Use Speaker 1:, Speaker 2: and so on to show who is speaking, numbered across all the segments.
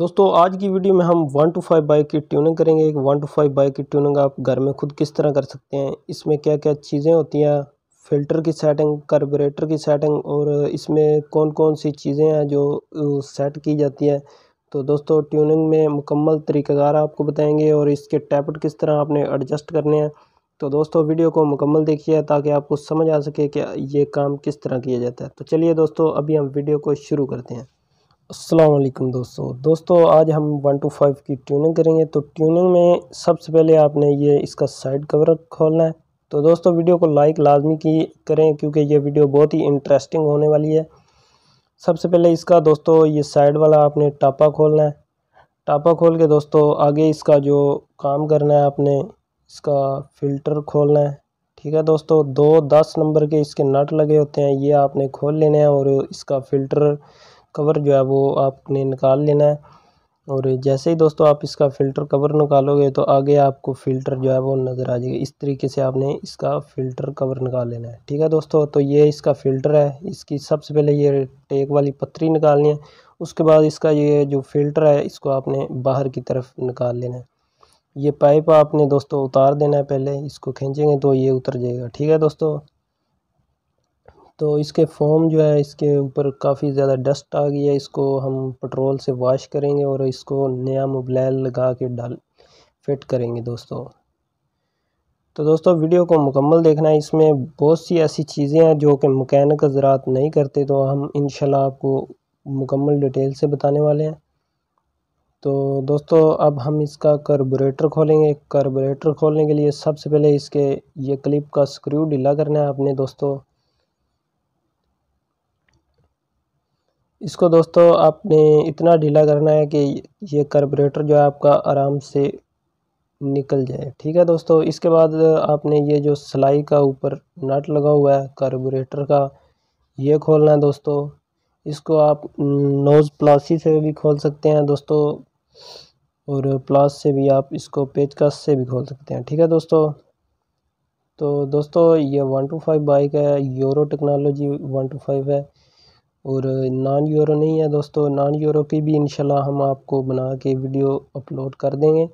Speaker 1: दोस्तों आज की वीडियो में हम वन टू फाइव बाइक की ट्यूनिंग करेंगे एक वन टू फाइव बाइक की ट्यूनिंग आप घर में खुद किस तरह कर सकते हैं इसमें क्या क्या चीज़ें होती हैं फिल्टर की सेटिंग कार्बोरेटर की सेटिंग और इसमें कौन कौन सी चीज़ें हैं जो सेट की जाती है तो दोस्तों ट्यूनिंग में मुकम्मल तरीक़ार आपको बताएँगे और इसके टैपट किस तरह आपने एडजस्ट करने हैं तो दोस्तों वीडियो को मुकम्मल देखिए ताकि आपको समझ आ सके कि ये काम किस तरह किया जाता है तो चलिए दोस्तों अभी हम वीडियो को शुरू करते हैं असलकम दोस्तों दोस्तों आज हम वन टू फाइव की ट्यूनिंग करेंगे तो ट्यूनिंग में सबसे पहले आपने ये इसका साइड कवर खोलना है तो दोस्तों वीडियो को लाइक लाजमी की करें क्योंकि ये वीडियो बहुत ही इंटरेस्टिंग होने वाली है सबसे पहले इसका दोस्तों ये साइड वाला आपने टापा खोलना है टापा खोल के दोस्तों आगे इसका जो काम करना है आपने इसका फ़िल्टर खोलना है ठीक है दोस्तों दो दस नंबर के इसके नट लगे होते हैं ये आपने खोल लेने हैं और इसका फ़िल्टर कवर जो है वो आपने निकाल लेना है और जैसे ही दोस्तों आप इसका फ़िल्टर कवर निकालोगे तो आगे आपको फ़िल्टर जो है वो नज़र आ जाएगा इस तरीके से आपने इसका फ़िल्टर कवर निकाल लेना है ठीक है दोस्तों तो ये इसका फ़िल्टर है इसकी सबसे पहले ये टेक वाली पत्री निकालनी है उसके बाद इसका ये जो फ़िल्टर है इसको आपने बाहर की तरफ निकाल लेना है ये पाइप आपने दोस्तों उतार देना है पहले इसको खींचेंगे तो ये उतर जाएगा ठीक है दोस्तों तो इसके फ़ोम जो है इसके ऊपर काफ़ी ज़्यादा डस्ट आ गई है इसको हम पेट्रोल से वॉश करेंगे और इसको नया मोबलैल लगा के डाल फिट करेंगे दोस्तों तो दोस्तों वीडियो को मुकम्मल देखना है इसमें बहुत सी ऐसी चीज़ें हैं जो कि मकैनिक ज़रात नहीं करते तो हम इन आपको मुकम्मल डिटेल से बताने वाले हैं तो दोस्तों अब हम इसका कार्बोरेटर खोलेंगे कार्बोरेटर खोलने के लिए सबसे पहले इसके ये क्लिप का स्क्रू ढीला करना है आपने दोस्तों इसको दोस्तों आपने इतना ढीला करना है कि ये कार्बोरेटर जो है आपका आराम से निकल जाए ठीक है दोस्तों इसके बाद आपने ये जो सिलाई का ऊपर नट लगा हुआ है कार्बोरेटर का ये खोलना है दोस्तों इसको आप नोज़ प्लासी से भी खोल सकते हैं दोस्तों और प्लास से भी आप इसको पेचकस से भी खोल सकते हैं ठीक है दोस्तों तो दोस्तों ये वन टू फाइव बाइक है euro technology one two five है और नॉन यूरो नहीं है दोस्तों नॉन यूरो की भी इंशाल्लाह हम आपको बना के वीडियो अपलोड कर देंगे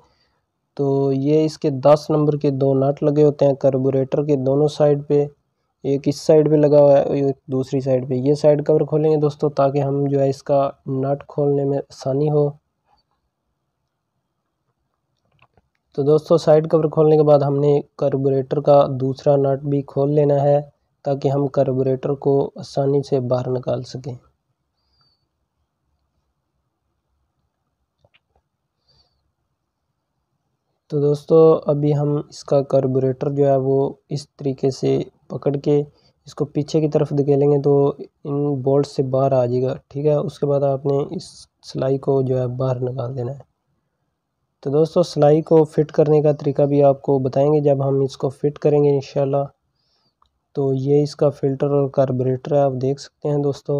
Speaker 1: तो ये इसके दस नंबर के दो नट लगे होते हैं कार्बोरेटर के दोनों साइड पे एक इस साइड पे लगा हुआ है एक दूसरी साइड पे ये साइड कवर खोलेंगे दोस्तों ताकि हम जो है इसका नट खोलने में आसानी हो तो दोस्तों साइड कवर खोलने के बाद हमने कार्बोरेटर का दूसरा नट भी खोल लेना है ताकि हम कार्बोरेटर को आसानी से बाहर निकाल सकें तो दोस्तों अभी हम इसका कार्बोरेटर जो है वो इस तरीके से पकड़ के इसको पीछे की तरफ धकेलेंगे तो इन बोल्ट से बाहर आ जाएगा ठीक है उसके बाद आपने इस सिलाई को जो है बाहर निकाल देना है तो दोस्तों सिलाई को फिट करने का तरीका भी आपको बताएंगे जब हम इसको फिट करेंगे इंशाल्लाह तो ये इसका फ़िल्टर और कार्बोरेटर आप देख सकते हैं दोस्तों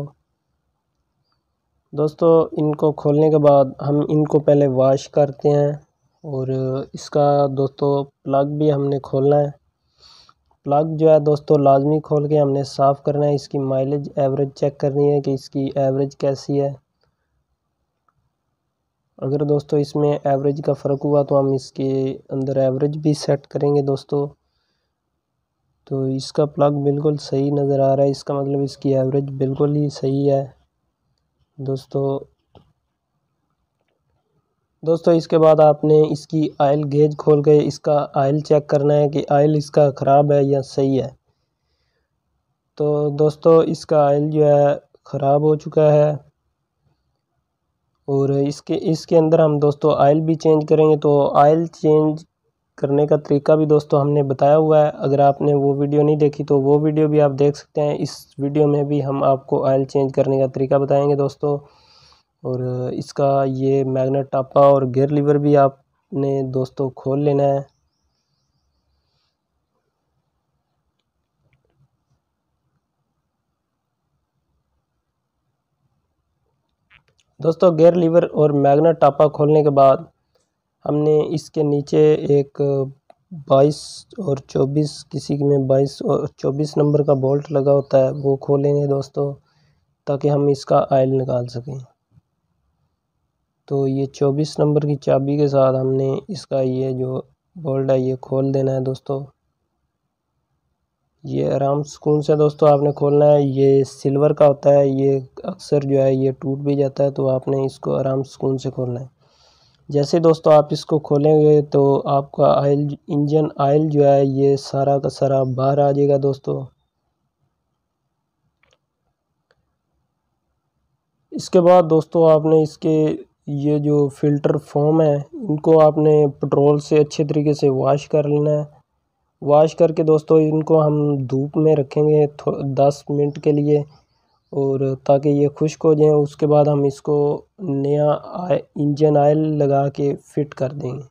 Speaker 1: दोस्तों इनको खोलने के बाद हम इनको पहले वाश करते हैं और इसका दोस्तों प्लग भी हमने खोलना है प्लग जो है दोस्तों लाजमी खोल के हमने साफ़ करना है इसकी माइलेज एवरेज चेक करनी है कि इसकी एवरेज कैसी है अगर दोस्तों इसमें एवरेज का फ़र्क हुआ तो हम इसके अंदर एवरेज भी सेट करेंगे दोस्तों तो इसका प्लग बिल्कुल सही नज़र आ रहा है इसका मतलब इसकी एवरेज बिल्कुल ही सही है दोस्तों दोस्तों इसके बाद आपने इसकी आयल गेज खोल के इसका आयल चेक करना है कि आयल इसका ख़राब है या सही है तो दोस्तों इसका आयल जो है ख़राब हो चुका है और इसके इसके अंदर हम दोस्तों आयल भी चेंज करेंगे तो आयल चेंज करने का तरीका भी दोस्तों हमने बताया हुआ है अगर आपने वो वीडियो नहीं देखी तो वो वीडियो भी आप देख सकते हैं इस वीडियो में भी हम आपको ऑयल चेंज करने का तरीका बताएंगे दोस्तों और इसका ये मैग्नेट टापा और गेयर लीवर भी आपने दोस्तों खोल लेना है दोस्तों गेयर लीवर और मैग्नेट टापा खोलने के बाद हमने इसके नीचे एक बाईस और चौबीस किसी में बाईस और चौबीस नंबर का बोल्ट लगा होता है वो खोलेंगे दोस्तों ताकि हम इसका आयल निकाल सकें तो ये चौबीस नंबर की चाबी के साथ हमने इसका ये जो बोल्ट है ये खोल देना है दोस्तों ये आराम सुकून से दोस्तों आपने खोलना है ये सिल्वर का होता है ये अक्सर जो है ये टूट भी जाता है तो आपने इसको आराम सुकून से खोलना है जैसे दोस्तों आप इसको खोलेंगे तो आपका आयल इंजन आयल जो है ये सारा का सारा बाहर आ जाएगा दोस्तों इसके बाद दोस्तों आपने इसके ये जो फ़िल्टर फॉर्म है इनको आपने पेट्रोल से अच्छे तरीके से वॉश कर लेना है वॉश करके दोस्तों इनको हम धूप में रखेंगे दस मिनट के लिए और ताकि ये खुश्क हो जाए उसके बाद हम इसको नया इंजन आयल लगा के फिट कर देंगे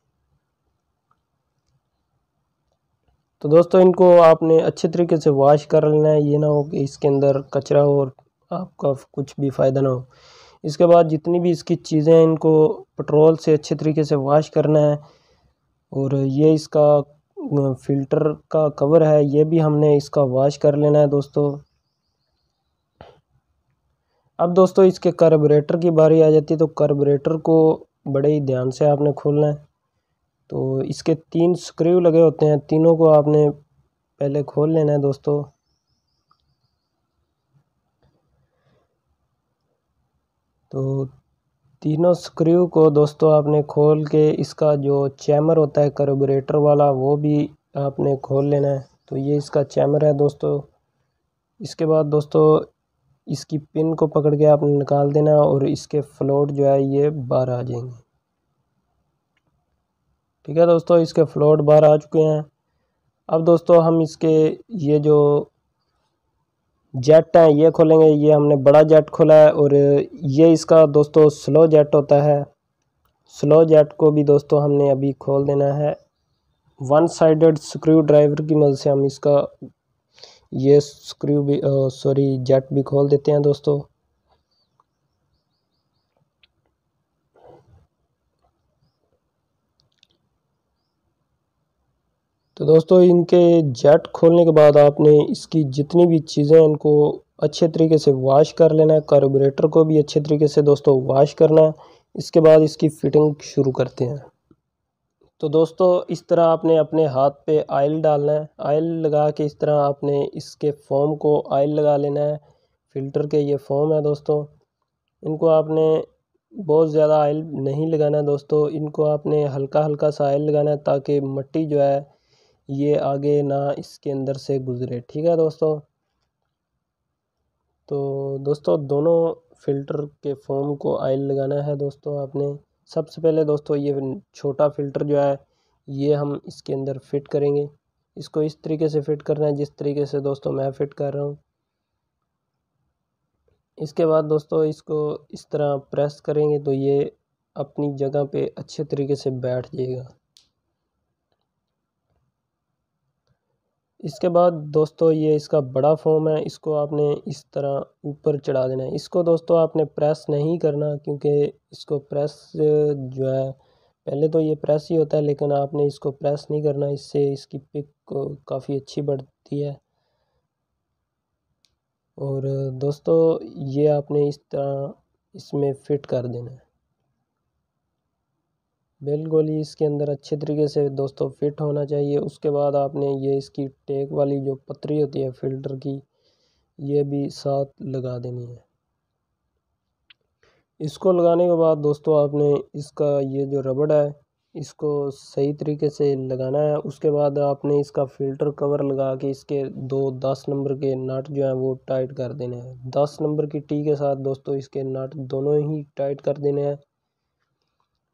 Speaker 1: तो दोस्तों इनको आपने अच्छे तरीके से वॉश कर लेना है ये ना हो कि इसके अंदर कचरा हो और आपका कुछ भी फ़ायदा ना हो इसके बाद जितनी भी इसकी चीज़ें हैं इनको पेट्रोल से अच्छे तरीके से वॉश करना है और ये इसका फ़िल्टर का कवर है ये भी हमने इसका वॉश कर लेना है दोस्तों अब दोस्तों इसके कार्बोरेटर की बारी आ जाती है तो कार्बोरेटर को बड़े ही ध्यान से आपने खोलना है तो इसके तीन स्क्रू लगे होते हैं तीनों को आपने पहले खोल लेना है दोस्तों तो तीनों स्क्रू को दोस्तों आपने खोल के इसका जो चैमर होता है कार्बोरेटर वाला वो भी आपने खोल लेना है तो ये इसका चैमर है दोस्तों इसके बाद दोस्तों इसकी पिन को पकड़ के आप निकाल देना और इसके फ्लोट जो है ये बाहर आ जाएंगे ठीक है दोस्तों इसके फ्लोट बाहर आ चुके हैं अब दोस्तों हम इसके ये जो जेट हैं ये खोलेंगे ये हमने बड़ा जेट खोला है और ये इसका दोस्तों स्लो जेट होता है स्लो जेट को भी दोस्तों हमने अभी खोल देना है वन साइडेड स्क्रू ड्राइवर की मदद से हम इसका ये स्क्रू भी सॉरी जेट भी खोल देते हैं दोस्तों तो दोस्तों इनके जेट खोलने के बाद आपने इसकी जितनी भी चीज़ें इनको अच्छे तरीके से वॉश कर लेना है कार्बोरेटर को भी अच्छे तरीके से दोस्तों वाश करना है इसके बाद इसकी फिटिंग शुरू करते हैं तो दोस्तों इस तरह आपने अपने हाथ पे आयल डालना है आयल लगा के इस तरह आपने इसके फोम को आयल लगा लेना है फ़िल्टर के ये फोम है दोस्तों इनको आपने बहुत ज़्यादा आयल नहीं लगाना है दोस्तों इनको आपने हल्का हल्का सा आयल लगाना है ताकि मट्टी जो है ये आगे ना इसके अंदर से गुज़रे ठीक है दोस्तों तो दोस्तों दोनों फ़िल्टर के फोम को आयल लगाना है दोस्तों आपने सबसे पहले दोस्तों ये छोटा फ़िल्टर जो है ये हम इसके अंदर फिट करेंगे इसको इस तरीके से फिट करना है जिस तरीके से दोस्तों मैं फ़िट कर रहा हूँ इसके बाद दोस्तों इसको इस तरह प्रेस करेंगे तो ये अपनी जगह पे अच्छे तरीके से बैठ जाएगा इसके बाद दोस्तों ये इसका बड़ा फॉर्म है इसको आपने इस तरह ऊपर चढ़ा देना है इसको दोस्तों आपने प्रेस नहीं करना क्योंकि इसको प्रेस जो है पहले तो ये प्रेस ही होता है लेकिन आपने इसको प्रेस नहीं करना इससे इसकी पिक काफ़ी अच्छी बढ़ती है और दोस्तों ये आपने इस तरह इसमें फिट कर देना है बिल्कुल गोली इसके अंदर अच्छे तरीके से दोस्तों फिट होना चाहिए उसके बाद आपने ये इसकी टेक वाली जो पतरी होती है फिल्टर की ये भी साथ लगा देनी है इसको लगाने के बाद दोस्तों आपने इसका ये जो रबड़ है इसको सही तरीके से लगाना है उसके बाद आपने इसका फ़िल्टर कवर लगा के इसके दो दस नंबर के नट जो हैं वो टाइट कर देने हैं दस नंबर की टी के साथ दोस्तों इसके नट दोनों ही टाइट कर देने हैं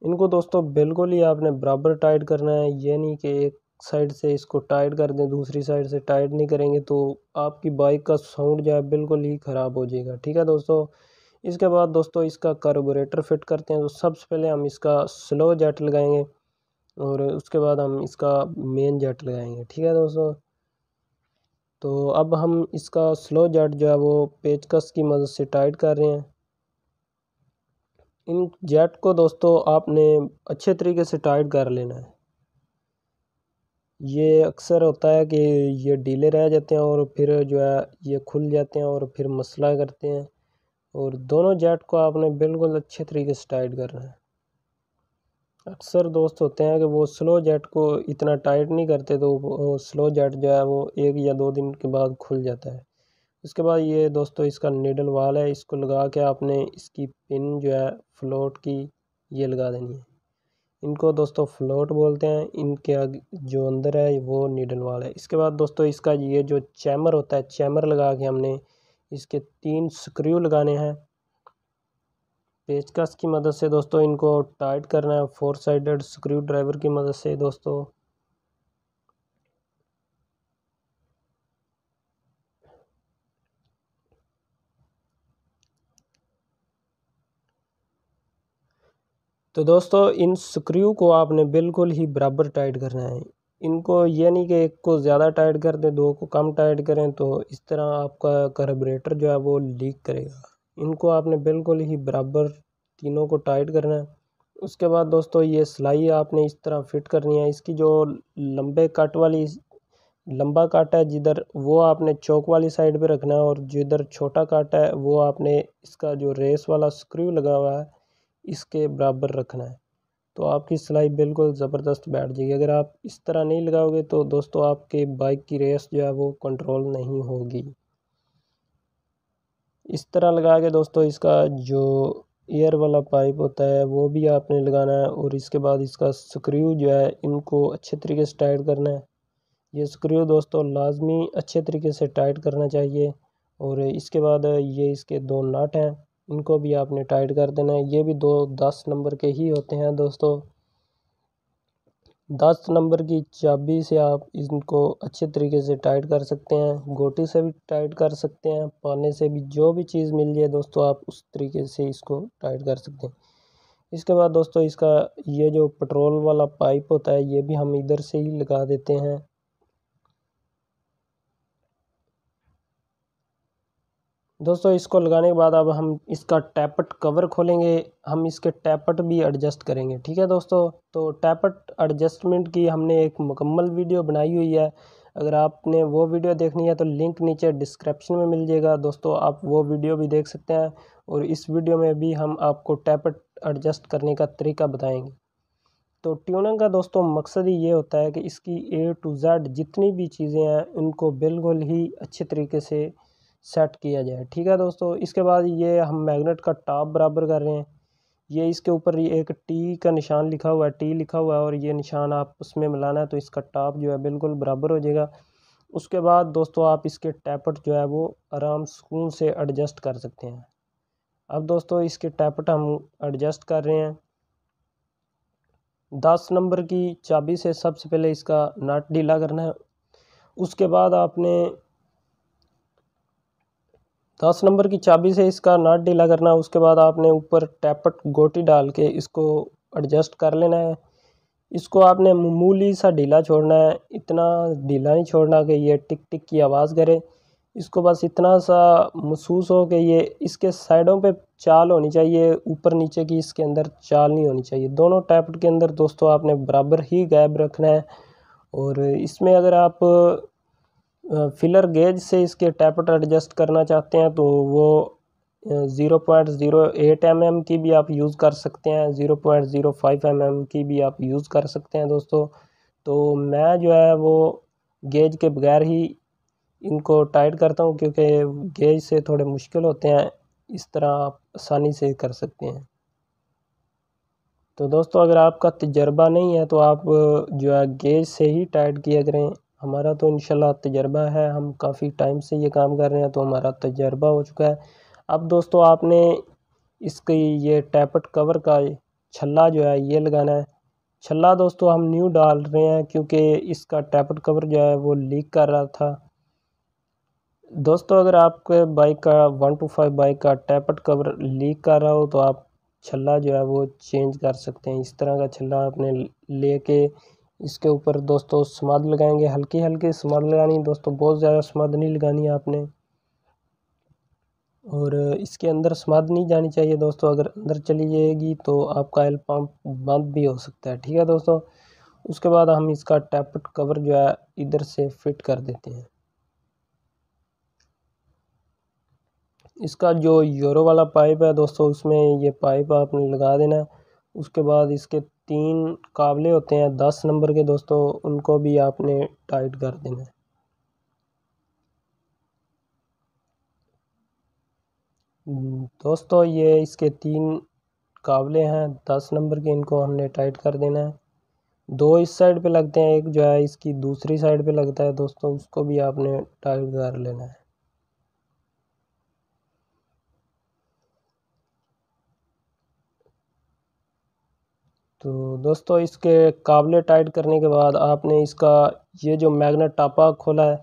Speaker 1: इनको दोस्तों बिल्कुल ही आपने बराबर टाइट करना है ये नहीं कि एक साइड से इसको टाइट कर दें दूसरी साइड से टाइट नहीं करेंगे तो आपकी बाइक का साउंड जो है बिल्कुल ही ख़राब हो जाएगा ठीक है दोस्तों इसके बाद दोस्तों इसका कार्बोरेटर फिट करते हैं तो सबसे पहले हम इसका स्लो जेट लगाएंगे और उसके बाद हम इसका मेन जेट लगाएंगे ठीक है दोस्तों तो अब हम इसका स्लो जेट जो है वो पेचकस की मदद से टाइट कर रहे हैं इन जेट को दोस्तों आपने अच्छे तरीके से टाइट कर लेना है ये अक्सर होता है कि ये डीले रह जाते हैं और फिर जो है ये खुल जाते हैं और फिर मसला करते हैं और दोनों जेट को आपने बिल्कुल अच्छे तरीके से टाइट करना है अक्सर दोस्त होते हैं कि वो स्लो जेट को इतना टाइट नहीं करते तो स्लो जेट जो है वो एक या दो दिन के बाद खुल जाता है इसके बाद ये दोस्तों इसका नीडल वाल है इसको लगा के आपने इसकी पिन जो है फ्लोट की ये लगा देनी है इनको दोस्तों फ्लोट बोलते हैं इनके आगे जो अंदर है वो नीडल वाल है इसके बाद दोस्तों इसका ये जो चैमर होता है चैमर लगा के हमने इसके तीन स्क्रू लगाने हैं पेचकस की मदद से दोस्तों इनको टाइट करना है फोर साइडेड स्क्रू ड्राइवर की मदद से दोस्तों तो दोस्तों इन स्क्रू को आपने बिल्कुल ही बराबर टाइट करना है इनको ये नहीं कि एक को ज़्यादा टाइट कर दें दो को कम टाइट करें तो इस तरह आपका कार्बोरेटर जो है वो लीक करेगा इनको आपने बिल्कुल ही बराबर तीनों को टाइट करना है उसके बाद दोस्तों ये सिलाई आपने इस तरह फिट करनी है इसकी जो लंबे कट वाली लंबा काट है जिधर वो आपने चौक वाली साइड पे रखना है और जिधर छोटा काट है वो आपने इसका जो रेस वाला स्क्रू लगा हुआ है इसके बराबर रखना है तो आपकी सिलाई बिल्कुल ज़बरदस्त बैठ जाएगी अगर आप इस तरह नहीं लगाओगे तो दोस्तों आपके बाइक की रेस जो है वो कंट्रोल नहीं होगी इस तरह लगा के दोस्तों इसका जो एयर वाला पाइप होता है वो भी आपने लगाना है और इसके बाद इसका स्क्रू जो है इनको अच्छे तरीके से टाइट करना है ये स्क्रू दोस्तों लाजमी अच्छे तरीके से टाइट करना चाहिए और इसके बाद ये इसके दो नट हैं इनको भी आपने टाइट कर देना है ये भी दो दस नंबर के ही होते हैं दोस्तों दस नंबर की चाबी से आप इनको अच्छे तरीके से टाइट कर सकते हैं गोटी से भी टाइट कर सकते हैं पाने से भी जो भी चीज़ मिल जाए दोस्तों आप उस तरीके से इसको टाइट कर सकते हैं इसके बाद दोस्तों इसका ये जो पेट्रोल वाला पाइप होता है ये भी हम इधर से ही लगा देते हैं दोस्तों इसको लगाने के बाद अब हम इसका टैपट कवर खोलेंगे हम इसके टैपट भी एडजस्ट करेंगे ठीक है दोस्तों तो टैपट एडजस्टमेंट की हमने एक मुकम्मल वीडियो बनाई हुई है अगर आपने वो वीडियो देखनी है तो लिंक नीचे डिस्क्रिप्शन में मिल जाएगा दोस्तों आप वो वीडियो भी देख सकते हैं और इस वीडियो में भी हम आपको टैपट एडजस्ट करने का तरीका बताएंगे तो ट्यूनिंग का दोस्तों मकसद ही ये होता है कि इसकी ए टू जेड जितनी भी चीज़ें हैं उनको बिल्कुल ही अच्छे तरीके से सेट किया जाए ठीक है दोस्तों इसके बाद ये हम मैग्नेट का टॉप बराबर कर रहे हैं ये इसके ऊपर एक टी का निशान लिखा हुआ है टी लिखा हुआ है और ये निशान आप उसमें मिलाना है तो इसका टॉप जो है बिल्कुल बराबर हो जाएगा उसके बाद दोस्तों आप इसके टैपट जो है वो आराम सुकून से एडजस्ट कर सकते हैं अब दोस्तों इसके टैपट हम एडजस्ट कर रहे हैं दस नंबर की चाबी से सबसे पहले इसका नट ढीला करना है उसके बाद आपने दस नंबर की चाबी से इसका नाट ढीला करना उसके बाद आपने ऊपर टैपट गोटी डाल के इसको एडजस्ट कर लेना है इसको आपने मामूली सा ढीला छोड़ना है इतना ढीला नहीं छोड़ना कि ये टिक टिक की आवाज़ करे इसको बस इतना सा महसूस हो कि ये इसके साइडों पे चाल होनी चाहिए ऊपर नीचे की इसके अंदर चाल नहीं होनी चाहिए दोनों टैपट के अंदर दोस्तों आपने बराबर ही गैप रखना है और इसमें अगर आप फिलर गेज से इसके टैपट एडजस्ट करना चाहते हैं तो वो zero point zero eight M M की भी आप यूज़ कर सकते हैं zero point zero five M M की भी आप यूज़ कर सकते हैं दोस्तों तो मैं जो है वो गेज के बगैर ही इनको टाइट करता हूँ क्योंकि गेज से थोड़े मुश्किल होते हैं इस तरह आप आसानी से कर सकते हैं तो दोस्तों अगर आपका तजर्बा नहीं है तो आप जो है गेज से ही टाइट किया करें हमारा तो इंशाल्लाह तजर्बा है हम काफ़ी टाइम से ये काम कर रहे हैं तो हमारा तजर्बा हो चुका है अब दोस्तों आपने इसकी ये टैपट कवर का छल्ला जो है ये लगाना है छल्ला दोस्तों हम न्यू डाल रहे हैं क्योंकि इसका टैपट कवर जो है वो लीक कर रहा था दोस्तों अगर आपके बाइक का वन टू फाइव बाइक का टैपट कवर लीक कर रहा हो तो आप छल्ला जो है वो चेंज कर सकते हैं इस तरह का छल्ला आपने लेके इसके ऊपर दोस्तों समाध लगाएंगे हल्की हल्की समाध लगानी दोस्तों बहुत ज़्यादा समाध नहीं लगानी है आपने और इसके अंदर समाध नहीं जानी चाहिए दोस्तों अगर अंदर चली जाएगी तो आपका एल पम्प बंद भी हो सकता है ठीक है दोस्तों उसके बाद हम इसका टैपट कवर जो है इधर से फिट कर देते हैं इसका जो यूरो वाला पाइप है दोस्तों उसमें ये पाइप आपने लगा देना है उसके बाद इसके तीन काबले होते हैं दस नंबर के दोस्तों उनको भी आपने टाइट कर देना है दोस्तों ये इसके तीन काबले हैं दस नंबर के इनको हमने टाइट कर देना है दो इस साइड पे लगते हैं एक जो है इसकी दूसरी साइड पे लगता है दोस्तों उसको भी आपने टाइट कर लेना है तो दोस्तों इसके काबले टाइट करने के बाद आपने इसका ये जो मैग्नेट टापा खोला है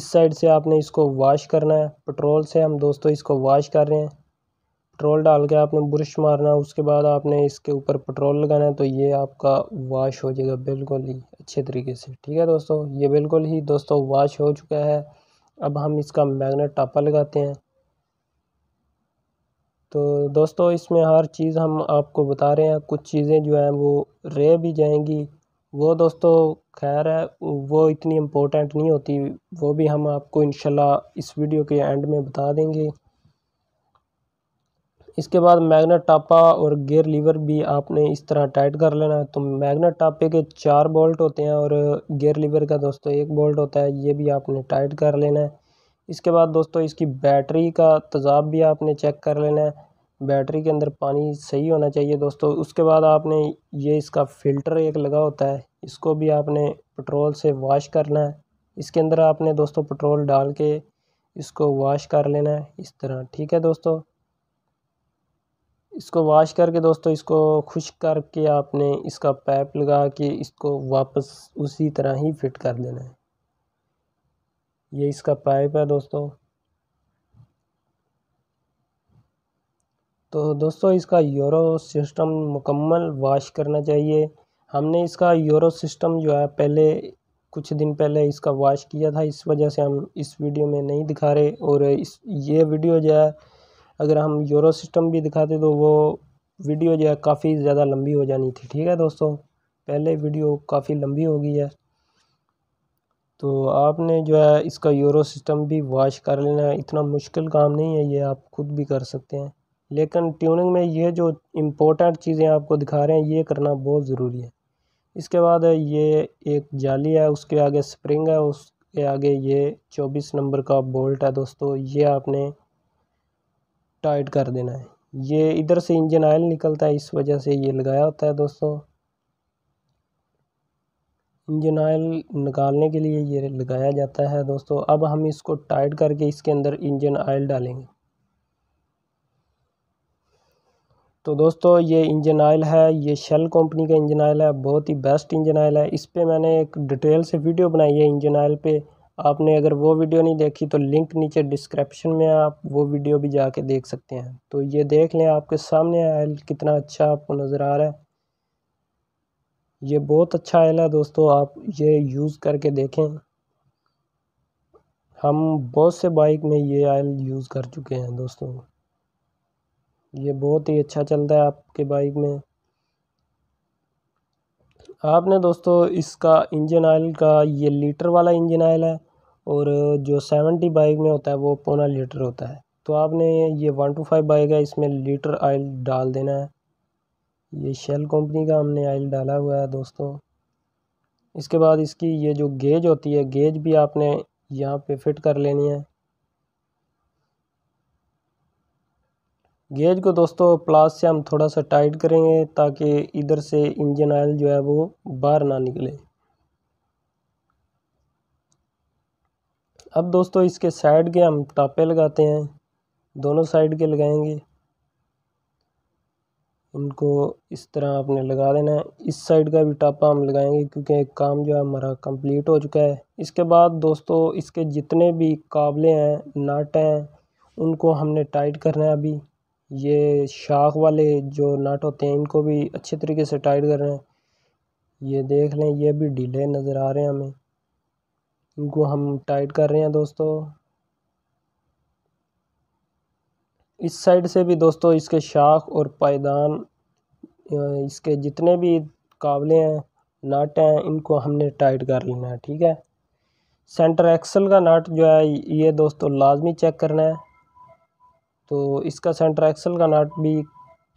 Speaker 1: इस साइड से आपने इसको वॉश करना है पेट्रोल से हम दोस्तों इसको वॉश कर रहे हैं पेट्रोल डाल के आपने ब्रश मारना है उसके बाद आपने इसके ऊपर पेट्रोल लगाना है तो ये आपका वॉश हो जाएगा बिल्कुल ही अच्छे तरीके से ठीक है दोस्तों ये बिल्कुल ही दोस्तों वॉश हो चुका है अब हम इसका मैग्नेट टापा लगाते हैं तो दोस्तों इसमें हर चीज़ हम आपको बता रहे हैं कुछ चीज़ें जो हैं वो रह भी जाएंगी वो दोस्तों खैर है वो इतनी इम्पोर्टेंट नहीं होती वो भी हम आपको इनशाला इस वीडियो के एंड में बता देंगे इसके बाद मैग्नेट टापा और गियर लीवर भी आपने इस तरह टाइट कर लेना है तो मैग्नेट टापे के चार बोल्ट होते हैं और गियर लीवर का दोस्तों एक बोल्ट होता है ये भी आपने टाइट कर लेना है इसके बाद दोस्तों इसकी बैटरी का तजाब भी आपने चेक कर लेना है बैटरी के अंदर पानी सही होना चाहिए दोस्तों उसके बाद आपने ये इसका फ़िल्टर एक लगा होता है इसको भी आपने पेट्रोल से वाश करना है इसके अंदर आपने दोस्तों पेट्रोल डाल के इसको वाश कर लेना है इस तरह ठीक है दोस्तों इसको वाश करके दोस्तों इसको खुश करके आपने इसका पैप लगा के इसको वापस उसी तरह ही फिट कर देना है ये इसका पाइप है दोस्तों तो दोस्तों इसका यूरो सिस्टम मुकम्मल वाश करना चाहिए हमने इसका यूरो सिस्टम जो है पहले कुछ दिन पहले इसका वाश किया था इस वजह से हम इस वीडियो में नहीं दिखा रहे और इस ये वीडियो जो है अगर हम यूरो सिस्टम भी दिखाते तो वो वीडियो जो है काफ़ी ज़्यादा लंबी हो जानी थी ठीक है दोस्तों पहले वीडियो काफ़ी लंबी हो गई है तो आपने जो है इसका यूरो सिस्टम भी वॉश कर लेना है इतना मुश्किल काम नहीं है ये आप खुद भी कर सकते हैं लेकिन ट्यूनिंग में ये जो इम्पोर्टेंट चीज़ें आपको दिखा रहे हैं ये करना बहुत ज़रूरी है इसके बाद ये एक जाली है उसके आगे स्प्रिंग है उसके आगे ये चौबीस नंबर का बोल्ट है दोस्तों ये आपने टाइट कर देना है ये इधर से इंजन आयल निकलता है इस वजह से ये लगाया होता है दोस्तों इंजन ऑयल निकालने के लिए ये लगाया जाता है दोस्तों अब हम इसको टाइट करके इसके अंदर इंजन ऑयल डालेंगे तो दोस्तों ये इंजन ऑयल है ये शेल कंपनी का इंजन ऑयल है बहुत ही बेस्ट इंजन ऑयल है इस पर मैंने एक डिटेल से वीडियो बनाई है इंजन ऑयल पे आपने अगर वो वीडियो नहीं देखी तो लिंक नीचे डिस्क्रिप्शन में आप वो वीडियो भी जाके देख सकते हैं तो ये देख लें आपके सामने ऑयल कितना अच्छा आपको नज़र आ रहा है ये बहुत अच्छा ऑयल है दोस्तों आप ये यूज़ करके देखें हम बहुत से बाइक में ये ऑयल यूज़ कर चुके हैं दोस्तों ये बहुत ही अच्छा चलता है आपके बाइक में आपने दोस्तों इसका इंजन ऑयल का ये लीटर वाला इंजन ऑयल है और जो सेवेंटी बाइक में होता है वो पौना लीटर होता है तो आपने ये वन टू फाइव बाइक है इसमें लीटर ऑयल डाल देना है ये शेल कंपनी का हमने आयल डाला हुआ है दोस्तों इसके बाद इसकी ये जो गेज होती है गेज भी आपने यहाँ पे फिट कर लेनी है गेज को दोस्तों प्लास से हम थोड़ा सा टाइट करेंगे ताकि इधर से इंजन ऑयल जो है वो बाहर ना निकले अब दोस्तों इसके साइड के हम टापे लगाते हैं दोनों साइड के लगाएंगे उनको इस तरह आपने लगा देना है इस साइड का भी टापा हम लगाएंगे क्योंकि काम जो है हमारा कंप्लीट हो चुका है इसके बाद दोस्तों इसके जितने भी काबले हैं नट हैं उनको हमने टाइट करना है अभी ये शाख वाले जो नट होते हैं इनको भी अच्छे तरीके से टाइट कर रहे हैं ये देख लें ये भी ढीले नज़र आ रहे हैं हमें इनको हम टाइट कर रहे हैं दोस्तों इस साइड से भी दोस्तों इसके शाख और पायदान इसके जितने भी काबले हैं नाट हैं इनको हमने टाइट कर लेना है ठीक है सेंटर एक्सल का नाट जो है ये दोस्तों लाजमी चेक करना है तो इसका सेंटर एक्सल का नाट भी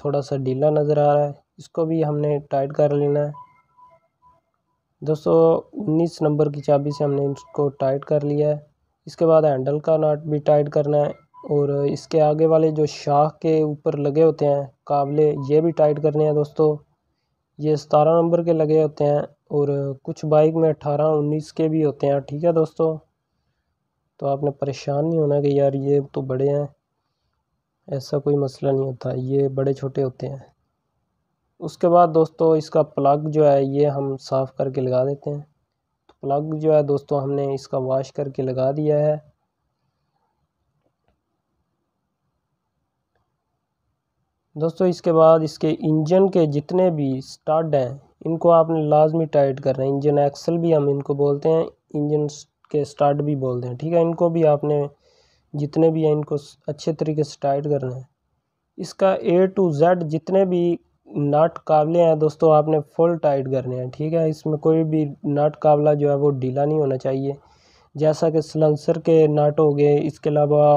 Speaker 1: थोड़ा सा ढीला नज़र आ रहा है इसको भी हमने टाइट कर लेना है दोस्तों उन्नीस नंबर की चाबी से हमने इसको टाइट कर लिया है इसके बाद हैंडल का नाट भी टाइट करना है और इसके आगे वाले जो शाख के ऊपर लगे होते हैं काबले ये भी टाइट करने हैं दोस्तों ये सतारह नंबर के लगे होते हैं और कुछ बाइक में अट्ठारह उन्नीस के भी होते हैं ठीक है दोस्तों तो आपने परेशान नहीं होना कि यार ये तो बड़े हैं ऐसा कोई मसला नहीं होता ये बड़े छोटे होते हैं उसके बाद दोस्तों इसका प्लग जो है ये हम साफ़ करके लगा देते हैं तो प्लग जो है दोस्तों हमने इसका वाश करके लगा दिया है दोस्तों इसके बाद इसके इंजन के जितने भी स्टार्ट हैं इनको आपने लाजमी टाइट करना है इंजन एक्सल भी हम इनको बोलते हैं इंजन के स्टार्ट भी बोलते हैं ठीक है इनको भी आपने जितने भी हैं इनको अच्छे तरीके से टाइट करना है इसका ए टू जेड जितने भी नाट काबले हैं दोस्तों आपने फुल टाइट करने हैं ठीक है इसमें कोई भी नाट काबला जो है वो ढीला नहीं होना चाहिए जैसा कि सलंसर के नाट हो गए इसके अलावा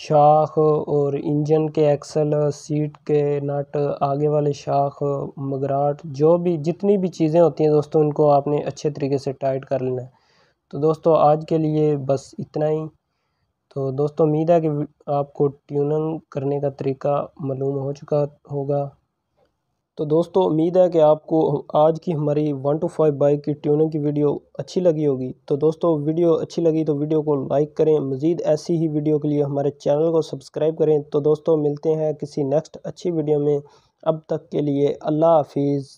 Speaker 1: शाख और इंजन के एक्सल सीट के नट आगे वाले शाख मगराट जो भी जितनी भी चीज़ें होती हैं दोस्तों उनको आपने अच्छे तरीके से टाइट कर लेना है तो दोस्तों आज के लिए बस इतना ही तो दोस्तों उम्मीद है कि आपको ट्यूनिंग करने का तरीका मालूम हो चुका होगा तो दोस्तों उम्मीद है कि आपको आज की हमारी वन टू फाइव बाइक की ट्यूनिंग की वीडियो अच्छी लगी होगी तो दोस्तों वीडियो अच्छी लगी तो वीडियो को लाइक करें मज़ीद ऐसी ही वीडियो के लिए हमारे चैनल को सब्सक्राइब करें तो दोस्तों मिलते हैं किसी नेक्स्ट अच्छी वीडियो में अब तक के लिए अल्लाह हाफिज़